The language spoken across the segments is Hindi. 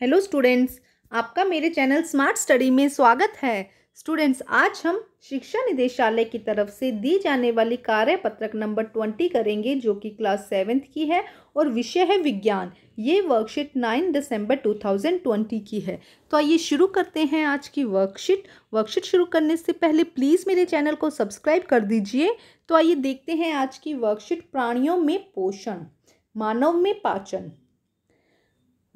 हेलो स्टूडेंट्स आपका मेरे चैनल स्मार्ट स्टडी में स्वागत है स्टूडेंट्स आज हम शिक्षा निदेशालय की तरफ से दी जाने वाली कार्य पत्रक नंबर ट्वेंटी करेंगे जो कि क्लास सेवेंथ की है और विषय है विज्ञान ये worksheet nine December two thousand twenty की है तो आइए शुरू करते हैं आज की वर्कशीट वर्कशीट शुरू करने से पहले प्लीज़ मेरे चैनल को सब्सक्राइब कर दीजिए तो आइए देखते हैं आज की वर्कशीट प्राणियों में पोषण मानव में पाचन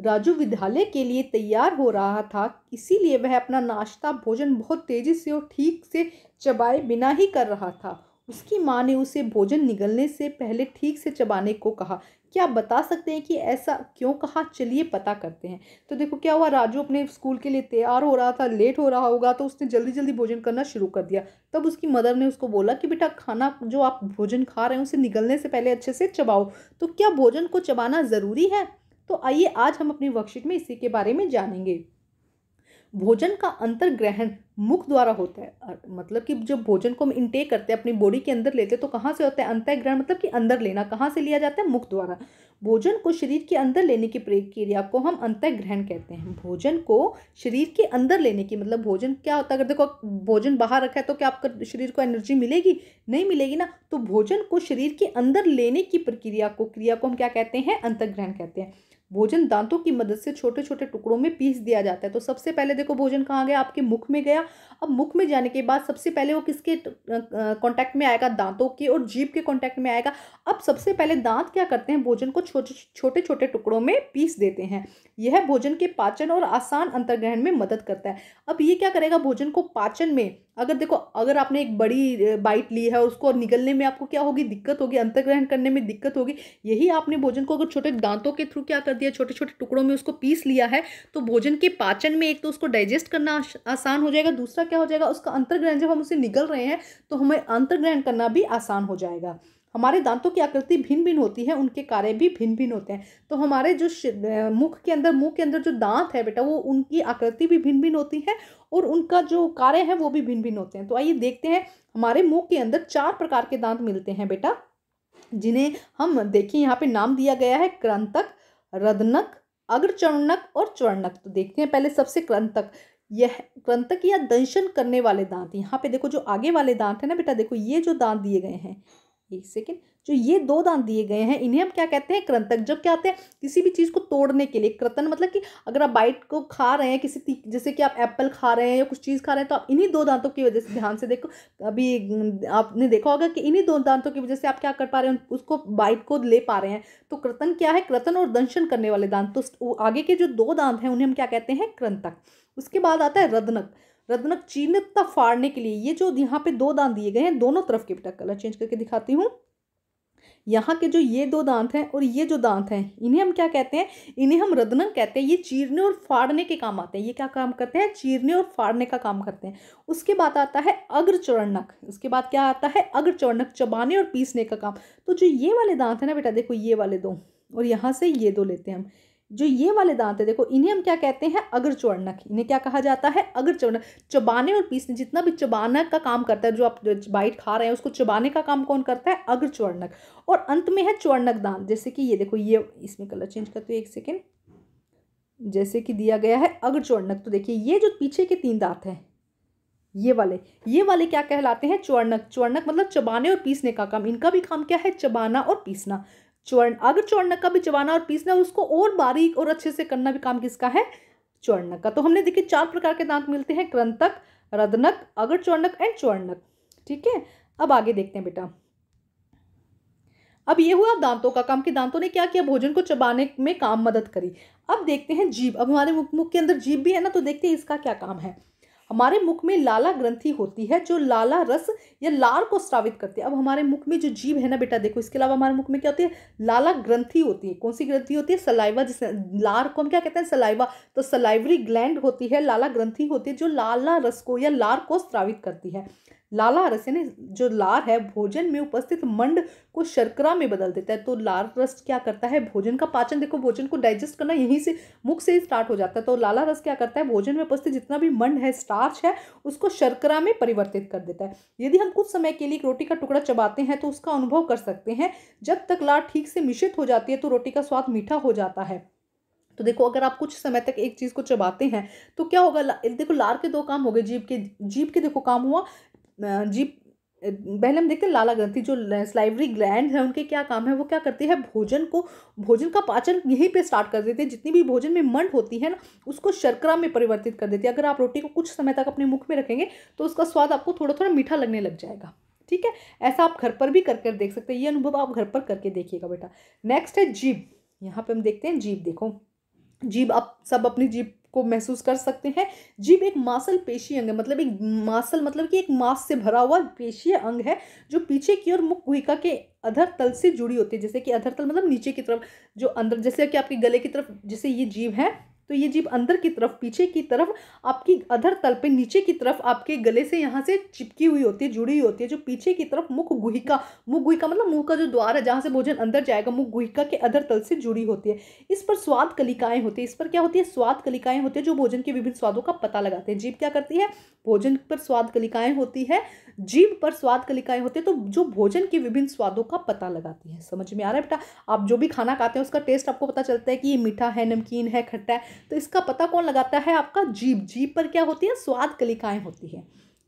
राजू विद्यालय के लिए तैयार हो रहा था इसीलिए वह अपना नाश्ता भोजन बहुत तेज़ी से और ठीक से चबाए बिना ही कर रहा था उसकी माँ ने उसे भोजन निगलने से पहले ठीक से चबाने को कहा क्या आप बता सकते हैं कि ऐसा क्यों कहा चलिए पता करते हैं तो देखो क्या हुआ राजू अपने स्कूल के लिए तैयार हो रहा था लेट हो रहा होगा तो उसने जल्दी जल्दी भोजन करना शुरू कर दिया तब उसकी मदर ने उसको बोला कि बेटा खाना जो आप भोजन खा रहे हैं उसे निगलने से पहले अच्छे से चबाओ तो क्या भोजन को चबाना ज़रूरी है तो आइए आज हम अपनी वर्कशीट में इसी के बारे में जानेंगे भोजन का अंतर्ग्रहण मुख द्वारा होता है मतलब कि जब भोजन को हम इंटेक करते हैं अपनी बॉडी के अंदर लेते हैं तो कहाँ से होता है अंतः ग्रहण मतलब कि अंदर लेना कहाँ से लिया जाता है मुख द्वारा भोजन को शरीर के अंदर लेने की प्रक्रिया को हम अंतः ग्रहण कहते हैं भोजन को शरीर के अंदर लेने की मतलब भोजन क्या होता है अगर देखो भोजन बाहर रखा है तो क्या आपका शरीर को एनर्जी मिलेगी नहीं मिलेगी ना तो भोजन को शरीर के अंदर लेने की प्रक्रिया को क्रिया को हम क्या कहते हैं अंतः ग्रहण कहते हैं भोजन दांतों की मदद से छोटे छोटे टुकड़ों में पीस दिया जाता है तो सबसे पहले देखो भोजन कहाँ गया आपके मुख में गया अब मुख में जाने के बाद सबसे पहले वो किसके कॉन्टैक्ट में आएगा दांतों के और जीप के कॉन्टैक्ट में आएगा अब सबसे पहले दांत क्या करते हैं भोजन को छोटे छोटे छोटे टुकड़ों में पीस देते हैं यह भोजन के पाचन और आसान अंतर्ग्रहण में मदद करता है अब ये क्या करेगा भोजन को पाचन में अगर देखो अगर आपने एक बड़ी बाइट ली है उसको निकलने में आपको क्या होगी दिक्कत होगी अंतर्ग्रहण करने में दिक्कत होगी यही आपने भोजन को अगर छोटे दांतों के थ्रू क्या कर दिया छोटे छोटे टुकड़ों में उसको पीस लिया है तो भोजन के पाचन में एक तो उसको डाइजेस्ट करना आसान हो जाएगा दूसरा क्या हो जाएगा उसका अंतर्ग्रहण जब हम उसे निगल रहे हैं तो हमें अंतर्ग्रहण करना भी आसान हो जाएगा हमारे दांतों की आकृति भिन्न भिन्न होती है उनके कार्य भी भिन्न भिन्न होते हैं तो हमारे जो मुख के अंदर मुंह के अंदर जो दांत है बेटा वो उनकी आकृति भी भिन्न भिन्न होती है और उनका जो कार्य है वो भी भिन्न भिन्न होते हैं तो आइए देखते हैं हमारे मुंह के अंदर चार प्रकार के दांत मिलते हैं बेटा जिन्हें हम देखिए यहाँ पे नाम दिया गया है क्रंतक रदनक अग्रचरणक और चरणक तो देखते हैं पहले सबसे क्रंतक यह कृंतक या दंशन करने वाले दांत यहाँ पे देखो जो आगे वाले दांत है ना बेटा देखो ये जो दांत दिए गए हैं एक सेकेंड जो ये दो दांत दिए गए हैं इन्हें हम क्या कहते हैं क्रंतक जब क्या आते हैं किसी भी चीज़ को तोड़ने के लिए कृतन मतलब कि अगर आप बाइट को खा रहे हैं किसी जैसे कि आप एप्पल खा रहे हैं या कुछ चीज़ खा रहे हैं तो आप इन्हीं दो दांतों की वजह से ध्यान से देखो अभी आपने देखा होगा कि इन्हीं दो दांतों की वजह से आप क्या कर पा रहे हैं उसको बाइट को ले पा रहे हैं तो कृतन क्या है कृतन और दंशन करने वाले दांत तो आगे के जो दो दांत हैं उन्हें हम क्या कहते हैं क्रंतक उसके बाद आता है रदनक रदनक चीनता फाड़ने के लिए ये जो यहाँ पे दो दांत दिए गए हैं दोनों तरफ के बेटा कलर चेंज करके दिखाती हूँ यहाँ के जो ये दो दांत हैं और ये जो दांत हैं इन्हें हम क्या कहते हैं इन्हें हम रदनक कहते हैं ये चीरने और फाड़ने के काम आते हैं ये क्या काम करते हैं चीरने और फाड़ने का काम करते हैं उसके बाद आता है अग्रचरणक उसके बाद क्या आता है अग्रचरणक चबाने और पीसने का काम तो जो ये वाले दांत हैं ना बेटा देखो ये वाले दो और यहाँ से ये दो लेते हैं हम जो ये वाले दांत है देखो इन्हें हम क्या कहते हैं अगर चौड़नक इन्हें क्या कहा जाता है अगर चौड़नक चबाने और पीसने जितना भी चबानक का काम करता है जो आप बाइट खा रहे हैं उसको चबाने का काम कौन करता है अगर चौड़नक और अंत में है चौड़नक दांत जैसे कि ये देखो ये इसमें कलर चेंज करते हुए एक सेकेंड जैसे कि दिया गया है अगर चौड़नक तो देखिए ये जो पीछे के तीन दांत हैं ये वाले ये वाले क्या कहलाते हैं चौड़नक चौड़नक मतलब चबाने और पीसने का काम इनका भी काम क्या है चबाना और पीसना चौर्ण अगर चौर्ण का भी चबाना और पीसना उसको और बारीक और अच्छे से करना भी काम किसका है चौर्ण का तो हमने देखिए चार प्रकार के दांत मिलते हैं क्रंतक रदनक अगर चौर्णक एंड चौर्णक ठीक है अब आगे देखते हैं बेटा अब ये हुआ दांतों का काम कि दांतों ने क्या किया भोजन को चबाने में काम मदद करी अब देखते हैं जीभ अब हमारे मुख के अंदर जीभ भी है ना तो देखते हैं इसका क्या काम है हमारे मुख में लाला ग्रंथि होती है जो लाला रस या लार को स्रावित करती है अब हमारे मुख में जो जीव है ना बेटा देखो इसके अलावा हमारे मुख में क्या होती है लाला ग्रंथि होती है कौन सी ग्रंथि होती है सलाइवा जिस लार को हम क्या कहते हैं सलाइवा तो सलाइवरी ग्लैंड होती है लाला ग्रंथि होती है जो लाला रस को या लार को स्रावित करती है लाला रस यानी जो लार है भोजन में उपस्थित मंड को शर्करा में बदल देता है तो लार रस क्या करता है भोजन का पाचन देखो भोजन को डाइजेस्ट करना यहीं से मुख से ही स्टार्ट हो जाता है तो लाला रस क्या करता है भोजन में उपस्थित जितना भी मंड है स्टार्च है उसको शर्करा में परिवर्तित कर देता है यदि हम कुछ समय के लिए रोटी का टुकड़ा चबाते हैं तो उसका अनुभव कर सकते हैं जब तक लार ठीक से मिश्रित हो जाती है तो रोटी का स्वाद मीठा हो जाता है तो देखो अगर आप कुछ समय तक एक चीज़ को चबाते हैं तो क्या होगा देखो लार के दो काम हो गए जीप के जीप के देखो काम हुआ जी पहले हम देखते हैं लाला ग्रंथि जो स्लाइवरी ग्लैंड है उनके क्या काम है वो क्या करती है भोजन को भोजन का पाचन यहीं पे स्टार्ट कर देते हैं जितनी भी भोजन में मंड होती है ना उसको शर्करा में परिवर्तित कर देती है अगर आप रोटी को कुछ समय तक अपने मुख में रखेंगे तो उसका स्वाद आपको थोड़ा थोड़ा मीठा लगने लग जाएगा ठीक है ऐसा आप घर पर भी कर कर देख सकते हैं ये अनुभव आप घर पर करके देखिएगा बेटा नेक्स्ट है जीभ यहाँ पर हम देखते हैं जीभ देखो जीभ आप सब अपनी जीभ को महसूस कर सकते हैं जीभ एक मासल पेशी अंग है मतलब एक मासल मतलब कि एक मास से भरा हुआ पेशीय अंग है जो पीछे की ओर मुख गुहिका के अधर तल से जुड़ी होती है जैसे कि अधर तल मतलब नीचे की तरफ जो अंदर जैसे कि आपके गले की तरफ जैसे ये जीव है तो ये जीप अंदर की तरफ पीछे की तरफ आपकी अधर तल पे नीचे की तरफ आपके गले से यहाँ से चिपकी हुई होती है जुड़ी हुई होती है जो पीछे की तरफ मुख गुहिका मुख गुहिका मतलब मुंह का जो द्वार है जहाँ से भोजन अंदर जाएगा मुख गुहिका के अधर तल से जुड़ी होती है इस पर स्वाद कलिकाएं होती है इस पर क्या होती है स्वाद कलिकाएं होती है जो भोजन के विभिन्न स्वादों का पता लगाते हैं जीप क्या करती है भोजन पर स्वाद कलिकाएं होती है जीभ पर स्वाद कलिकाएं होती है तो जो भोजन के विभिन्न स्वादों का पता लगाती है समझ में आ रहा है बेटा आप जो भी खाना खाते हैं उसका टेस्ट आपको पता चलता है कि ये मीठा है नमकीन है खट्टा है तो इसका पता कौन लगाता है आपका जीप जीप पर क्या होती है स्वाद कलिकाएँ होती हैं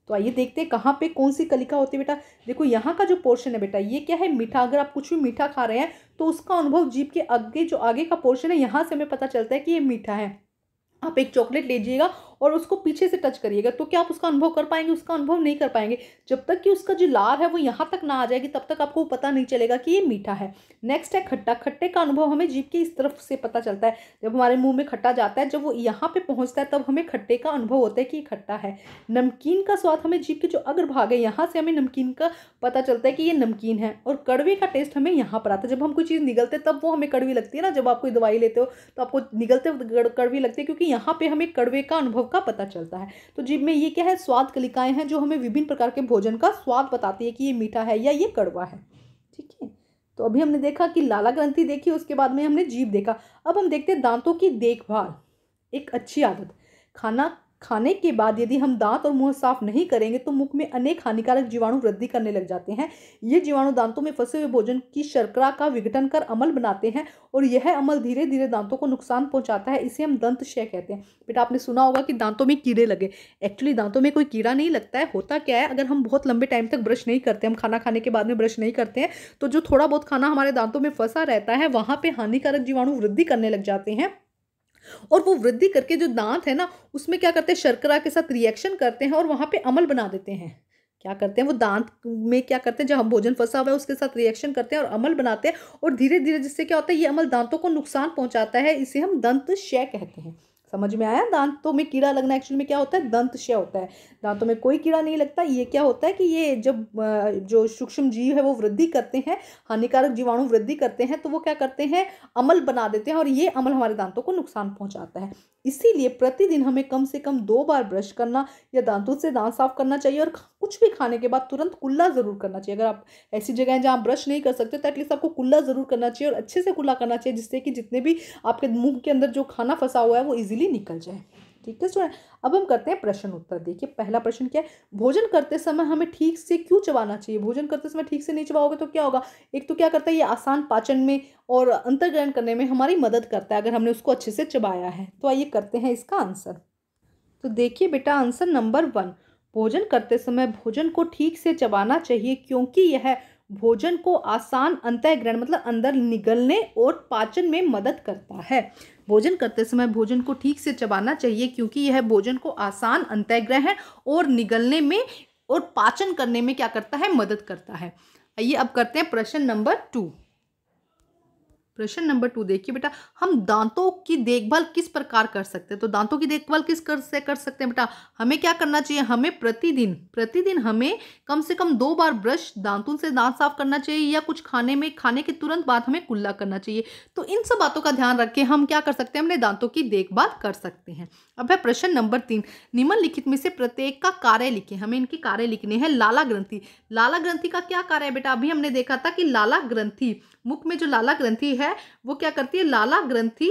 तो आइए देखते हैं कहाँ पे कौन सी कलिका होती है बेटा देखो यहाँ का जो पोर्शन है बेटा ये क्या है मीठा अगर आप कुछ भी मीठा खा रहे हैं तो उसका अनुभव जीप के आगे जो आगे का पोर्शन है यहाँ से हमें पता चलता है कि ये मीठा है आप एक चॉकलेट लीजिएगा और उसको पीछे से टच करिएगा तो क्या आप उसका अनुभव कर पाएंगे उसका अनुभव नहीं कर पाएंगे जब तक कि उसका जो लार है वो यहाँ तक ना आ जाएगी तब तक आपको पता नहीं चलेगा कि ये मीठा है नेक्स्ट है खट्टा खट्टे का अनुभव हमें जीप की इस तरफ से पता चलता है जब हमारे मुँह में खट्टा जाता है जब वो यहाँ पर पहुँचता है तब हमें खट्टे का अनुभव होता है कि ये खट्टा है नमकीन का स्वाद हमें जीप के जो अग्रभाग है यहाँ से हमें नमकीन का पता चलता है कि ये नमकीन है और कड़वे का टेस्ट हमें यहाँ पर आता है जब हम कोई चीज़ निगलते तब वो हमें कड़वी लगती है ना जब आप कोई दवाई लेते हो तो आपको निगलते कड़वी लगती है क्योंकि यहाँ पर हमें कड़वे का अनुभव का पता चलता है तो जीव में ये क्या है स्वाद कलिकाएं हैं जो हमें विभिन्न प्रकार के भोजन का स्वाद बताती है कि ये मीठा है या ये कड़वा है ठीक है तो अभी हमने देखा कि लाला ग्रंथि देखी उसके बाद में हमने जीव देखा अब हम देखते हैं दांतों की देखभाल एक अच्छी आदत खाना खाने के बाद यदि हम दांत और मुंह साफ नहीं करेंगे तो मुख में अनेक हानिकारक जीवाणु वृद्धि करने लग जाते हैं ये जीवाणु दांतों में फंसे हुए भोजन की शर्करा का विघटन कर अमल बनाते हैं और यह अमल धीरे धीरे दांतों को नुकसान पहुंचाता है इसे हम दंत शय कहते हैं बेटा आपने सुना होगा कि दांतों में कीड़े लगे एक्चुअली दांतों में कोई कीड़ा नहीं लगता है होता क्या है अगर हम बहुत लंबे टाइम तक ब्रश नहीं करते हम खाना खाने के बाद में ब्रश नहीं करते हैं तो जो थोड़ा बहुत खाना हमारे दांतों में फंसा रहता है वहाँ पर हानिकारक जीवाणु वृद्धि करने लग जाते हैं और वो वृद्धि करके जो दांत है ना उसमें क्या करते हैं शर्करा के साथ रिएक्शन करते हैं और वहाँ पे अमल बना देते हैं क्या करते हैं वो दांत में क्या करते हैं जब हम भोजन फंसा हुआ है उसके साथ रिएक्शन करते हैं और अमल बनाते हैं और धीरे धीरे जिससे क्या होता है ये अमल दांतों को नुकसान पहुंचाता है इसे हम दंत शय कहते हैं समझ में आया दांतों में कीड़ा लगना एक्चुअली में क्या होता है दंतशय होता है दांतों में कोई कीड़ा नहीं लगता ये क्या होता है कि ये जब जो सूक्ष्म जीव है वो वृद्धि करते हैं हानिकारक जीवाणु वृद्धि करते हैं तो वो क्या करते हैं अमल बना देते हैं और ये अमल हमारे दांतों को नुकसान पहुँचाता है इसीलिए प्रतिदिन हमें कम से कम दो बार ब्रश करना या दांतों से दांत साफ करना चाहिए और कुछ भी खाने के बाद तुरंत कुल्ला ज़रूर करना चाहिए अगर आप ऐसी जगह हैं जहाँ ब्रश नहीं कर सकते तो एटलीस्ट आपको कुल्ला ज़रूर करना चाहिए और अच्छे से कुल्ला करना चाहिए जिससे कि जितने भी आपके मुंह के अंदर जो खाना फंसा हुआ है वो ईजिली निकल जाए ठीक है स्टूडेंट अब हम करते हैं प्रश्न उत्तर देखिए पहला प्रश्न क्या है भोजन करते समय हमें ठीक से क्यों चबाना चाहिए भोजन करते समय ठीक से नहीं चबाओगे तो क्या होगा एक तो क्या करता है ये आसान पाचन में और अंतर्ग्रहण करने में हमारी मदद करता है अगर हमने उसको अच्छे से चबाया है तो आइए करते हैं इसका आंसर तो देखिए बेटा आंसर नंबर वन भोजन करते समय भोजन को ठीक से चबाना चाहिए क्योंकि यह है भोजन को आसान अंतः ग्रहण मतलब अंदर निगलने और पाचन में मदद करता है भोजन करते समय भोजन को ठीक से चबाना चाहिए क्योंकि यह भोजन को आसान अंतः ग्रहण और निगलने में और पाचन करने में क्या करता है मदद करता है आइए अब करते हैं प्रश्न नंबर टू प्रश्न नंबर टू देखिए बेटा हम दांतों की देखभाल किस प्रकार कर सकते हैं तो दांतों की देखभाल किस कर से कर सकते हैं बेटा हमें क्या करना चाहिए हमें प्रतिदिन प्रतिदिन हमें कम से कम दो बार ब्रश दांतों से दांत साफ करना चाहिए या कुछ खाने में खाने के तुरंत बाद हमें कुल्ला करना चाहिए तो इन सब बातों का ध्यान रख के हम क्या कर सकते हैं अपने दांतों की देखभाल कर सकते हैं अब है प्रश्न नंबर तीन निम्नलिखित में से प्रत्येक का कार्य लिखे हमें इनके कार्य लिखने हैं लाला ग्रंथि लाला ग्रंथि का क्या कार्य है बेटा अभी हमने देखा था कि लाला ग्रंथि मुख में जो लाला ग्रंथि है है वो क्या करती है लाला ग्रंथी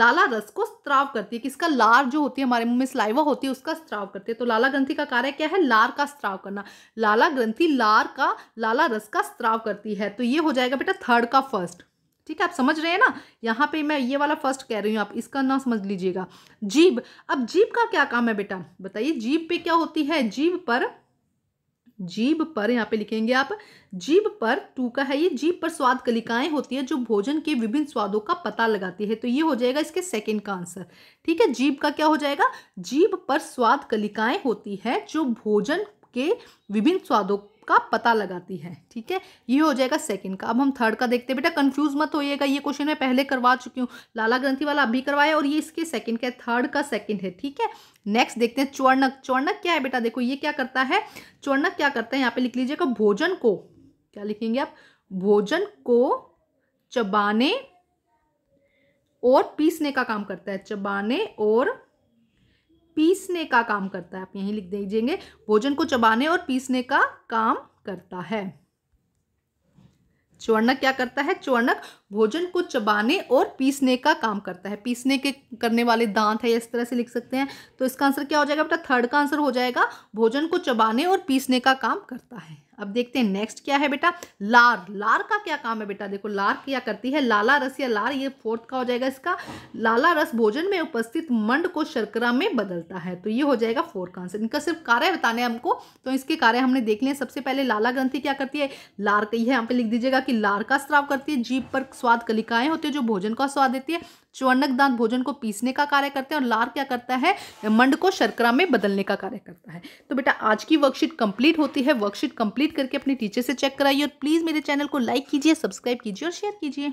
लाला रस को स्त्राव करती है किसका लार जो होती है हमारे मुंह में स्लाइवा होती है उसका स्त्राव करती है तो लाला ग्रंथि का कार्य क्या है लार का स्त्राव करना लाला ग्रंथि लार का लाला रस का स्त्राव करती है तो ये हो जाएगा बेटा थर्ड का फर्स्ट ठीक है आप समझ रहे हैं ना यहाँ पे मैं ये वाला फर्स्ट कह रही हूँ आप इसका ना समझ लीजिएगा जीभ अब जीभ का क्या काम है बेटा बताइए जीभ पे क्या होती है जीभ पर जीभ पर यहाँ पे लिखेंगे आप जीभ पर टू का है ये जीभ पर स्वाद कलिकाएं होती है जो भोजन के विभिन्न स्वादों का पता लगाती है तो ये हो जाएगा इसके सेकंड का आंसर ठीक है जीभ का क्या हो जाएगा जीभ पर स्वाद कलिकाएं होती है जो भोजन के विभिन्न स्वादों का पता लगाती है ठीक है ये हो जाएगा सेकंड का अब हम थर्ड का देखते हैं बेटा कंफ्यूज मत होइएगा ये क्वेश्चन मैं पहले करवा चुकी हूँ लाला ग्रंथि वाला अभी करवाया और ये इसके सेकंड का थर्ड का सेकंड है ठीक है नेक्स्ट देखते हैं चौर्णक चौर्णक क्या है बेटा देखो ये क्या करता है चौर्णक क्या करता है यहाँ पे लिख लीजिएगा भोजन को क्या लिखेंगे आप भोजन को चबाने और पीसने का काम करता है चबाने और पीसने का काम करता है आप यहीं लिख दीजिएंगे भोजन को चबाने और पीसने का काम करता है चवर्णक क्या करता है चवर्णक भोजन को चबाने और पीसने का काम करता है पीसने के करने वाले दांत है इस तरह से लिख सकते हैं तो इसका आंसर क्या हो जाएगा बेटा थर्ड का आंसर हो जाएगा भोजन को चबाने और पीसने का काम करता है अब देखते हैं नेक्स्ट क्या है बेटा लार लार का क्या काम है बेटा देखो लार क्या करती है लाला रस या लार ये फोर्थ का हो जाएगा इसका लाला रस भोजन में उपस्थित मंड को शर्करा में बदलता है तो ये हो जाएगा फोर्थ का आंसर इनका सिर्फ कार्य बताने हमको तो इसके कार्य हमने देख लिए सबसे पहले लाला ग्रंथि क्या करती है लार का यह यहाँ पे लिख दीजिएगा कि लार का स्त्राव करती है जीप पर स्वाद कलिकाएं होती है जो भोजन का स्वाद देती है दांत भोजन को पीसने का कार्य करते हैं और लार क्या करता है मंड को शर्करा में बदलने का कार्य करता है तो बेटा आज की वर्कशीट कंप्लीट होती है वर्कशीट कंप्लीट करके अपने टीचर से चेक कराइए और प्लीज़ मेरे चैनल को लाइक कीजिए सब्सक्राइब कीजिए और शेयर कीजिए